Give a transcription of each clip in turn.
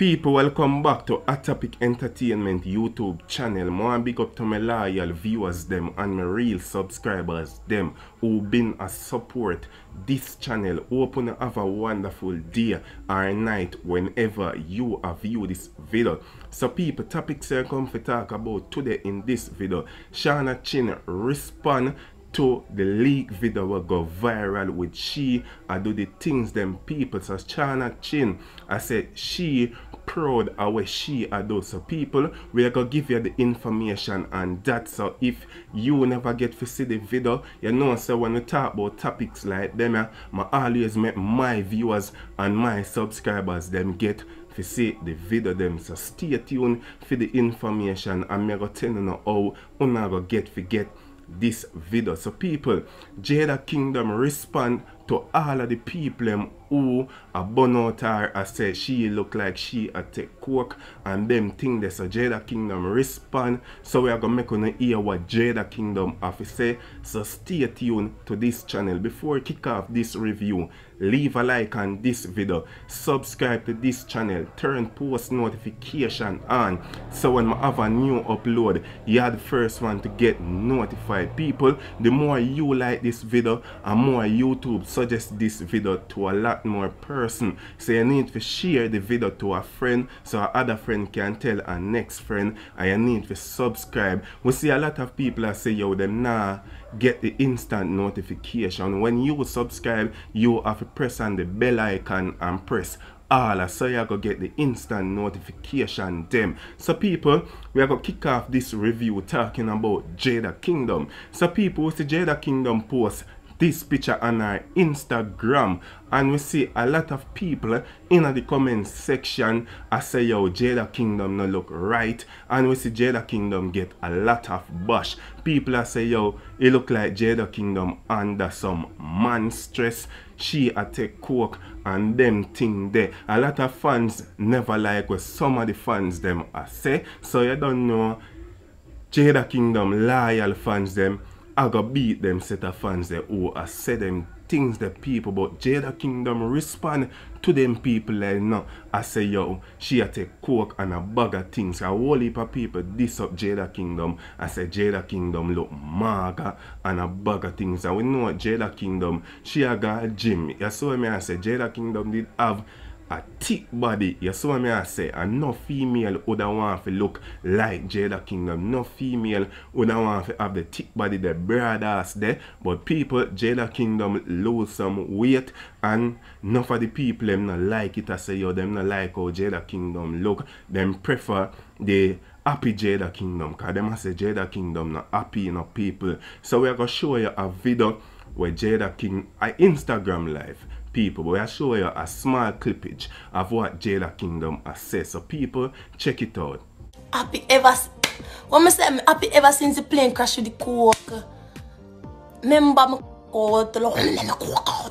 People, welcome back to Atopic Entertainment YouTube channel. More big up to my loyal viewers them and my real subscribers them who been a support this channel. Open have a wonderful day or night whenever you have view this video. So people, topics I come to talk about today in this video. Shana Chin respond to the leak video will go viral with she I do the things them people so China Chin I said she proud our she I do so people we are gonna give you the information and that so if you never get to see the video you know so when we talk about topics like them I, I always make my viewers and my subscribers them get to see the video them so stay tuned for the information and me gonna tell you how you going get forget. get this video so people Jada Kingdom respond to all of the people them who a burn out her say she look like she a take coke and them thing that's a Jada Kingdom respond. So we are gonna make you hear what Jada Kingdom have to say. So stay tuned to this channel. Before I kick off this review, leave a like on this video, subscribe to this channel, turn post notification on so when I have a new upload, you're the first one to get notified. People, the more you like this video and more YouTube suggest this video to a lot more person so you need to share the video to a friend so a other friend can tell a next friend and you need to subscribe we see a lot of people that say yo them nah get the instant notification when you subscribe you have to press on the bell icon and press all so you go get the instant notification them so people we are gonna kick off this review talking about jada kingdom so people see the jada kingdom post this picture on our Instagram and we see a lot of people in the comment section I say yo Jada Kingdom no look right and we see Jada Kingdom get a lot of bush people I say yo it look like Jada Kingdom under some man stress she a take coke and them thing there a lot of fans never like what some of the fans them I say so you don't know Jada Kingdom loyal fans them I go beat them set of fans there who I say them things the people but Jada Kingdom respond to them people like no. I say yo, she a take coke and a bag of things. A whole heap of people This up Jada Kingdom. I say Jada Kingdom look maga and a bag of things. And we know Jada Kingdom, she a got a gym. You saw me I say Jada Kingdom did have a thick body, you see what me I say, and no female would want to look like Jada Kingdom. No female would want to have the thick body, the broad ass there. But people, Jada Kingdom lose some weight and not of the people them not like it. I say yo, them not like how Jada Kingdom look. Them prefer the happy Jada Kingdom. Cause them say Jada Kingdom not happy you people. So we are gonna show you a video where Jada King I Instagram live people. But I show you a small clippage of what Jada Kingdom has said. So people, check it out. Happy ever when I say I'm happy ever since the plane crash with the coke. Remember my coat,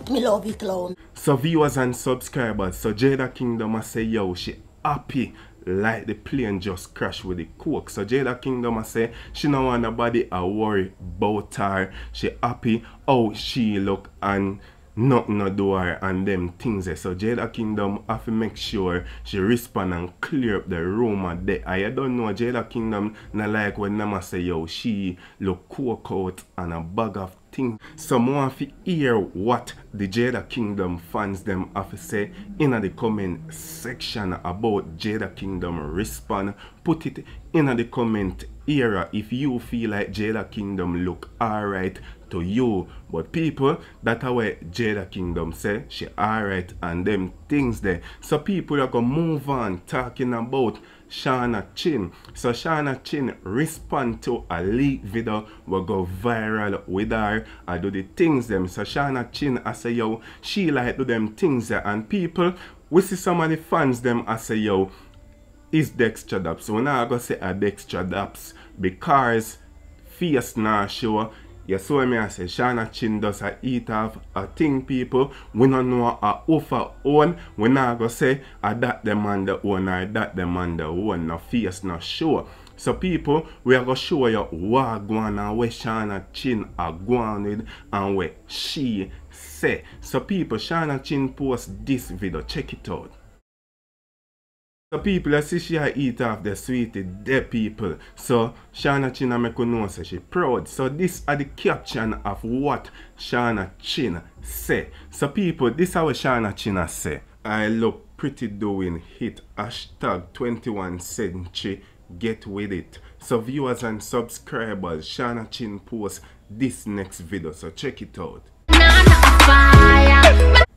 me love it clown. So viewers and subscribers, so Jada Kingdom I say yo, she happy like the plane just crashed with the coke. So Jada Kingdom I say she no want nobody a worry about her. She happy how she look and knock no door and them things. So Jada Kingdom have to make sure she respond and clear up the rumor there. I don't know Jada Kingdom not like when Nama say yo she look cool, out and a bag of things. So more have to hear what the Jada Kingdom fans them have to say in the comment section about Jada Kingdom respond. Put it in the comment era if you feel like Jada Kingdom look alright to you but people that are where Jada Kingdom say she alright and them things there so people are gonna move on talking about Shana Chin so Shana Chin respond to a leak video will go viral with her I do the things them so Shana Chin I say yo she like do them things there and people we see some of the fans them I say yo is Dexter Daps. When I go say a Dexter Daps because face now sure. You saw me, I say Shana Chin does a eat of a thing people. We don't know a offer own. We I go say a ah, that them on the own I that them on the own. No face not sure. So people, we are going to show you what going on where Shana Chin are going with and where she say. So people, Shana Chin post this video. Check it out. So people that see she I eat off the sweetie, the people. So Shana Chin make know say she proud. So this are the caption of what Shana Chin say. So people, this is how Shana Chin say. I look pretty doing hit hashtag 21 century get with it. So viewers and subscribers, Shana Chin post this next video. So check it out.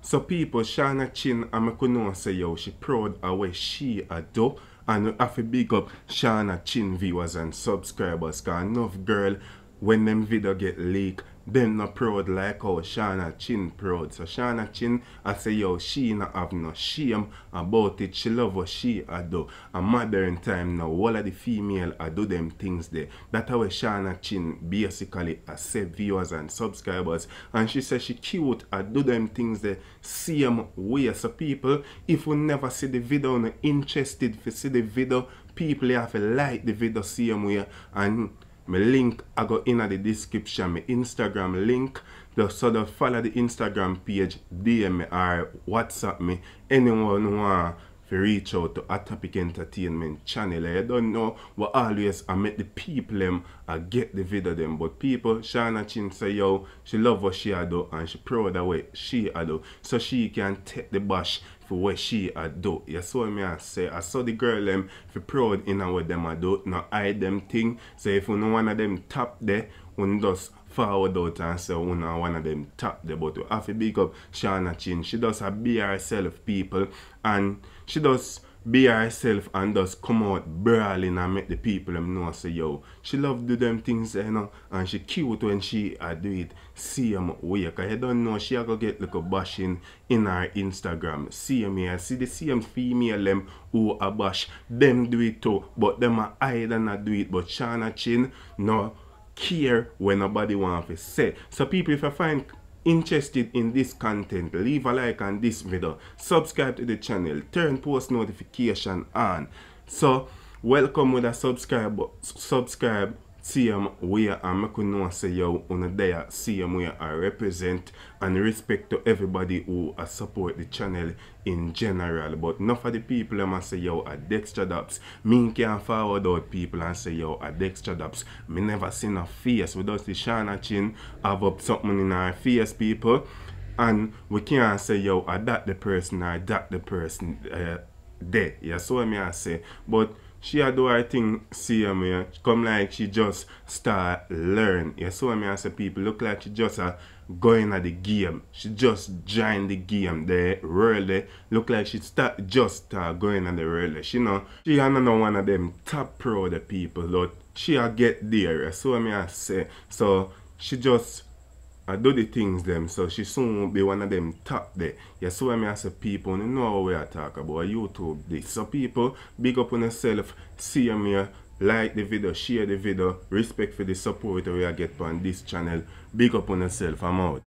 So people, Shana Chin, I'm going say yo, she proud of what she a do. And I have to big up Shana Chin viewers and subscribers. Cause enough girl, when them video get leaked, them not proud like how Shana Chin proud. So Shana Chin, I say yo, she not have no shame about it. She love what she a do. And modern time now, all of the female I do them things there. That how Shana Chin basically I say viewers and subscribers. And she says she cute I do them things there. Same way. So people, if we never see the video, and interested if see the video, people have to like the video same way and my link I go in at the description, my Instagram link. Just sort of follow the Instagram page, DM me or WhatsApp me. Anyone who want to reach out to a Topic Entertainment channel. I don't know what always I met the people them I get the video them. But people, Shana Chin say yo, she love what she do and she proud of what she do. So she can take the bash for what she a do. You saw me I say I saw the girl them for proud in what them a do. Now hide them thing. So if you know one of them top there, one does forward out and say so one of them top there. But we have to big up Shana Chin. She does a be herself people and she does be herself and does come out brawling and make the people them know say yo she love do them things you know and she cute when she uh, do it see way cause you don't know she go get like a bashing in her instagram see me I see the same female them who a bash them do it too but them are either not do it but Shana Chin no care when nobody want to say so people if I find interested in this content leave a like on this video subscribe to the channel turn post notification on so welcome with a subscribe subscribe TM where I make you know say yo on a day CM where I represent and respect to everybody who I support the channel in general but not for the people I say yo at Dexter Daps me can forward out people and say yo at Dexter Daps me never seen a fierce without the Shana Chin have up something in our people and we can't say yo I that the person I that the person uh, there yeah so I mean I say but she a do her thing same yeah. Come like she just start learn. Yeah, so I mean I say people look like she just a going at the game. She just join the game the really eh? look like she start just start going at the really. Eh? She know she another one of them top pro the people but she a get there. So I mean I say so she just I do the things them, so she soon will be one of them top there. Yes, see I mean? I say, people, you know how we are talking about YouTube this. So people, big up on yourself, see me, uh, like the video, share the video, respect for the support we I get on this channel. Big up on yourself, I'm out.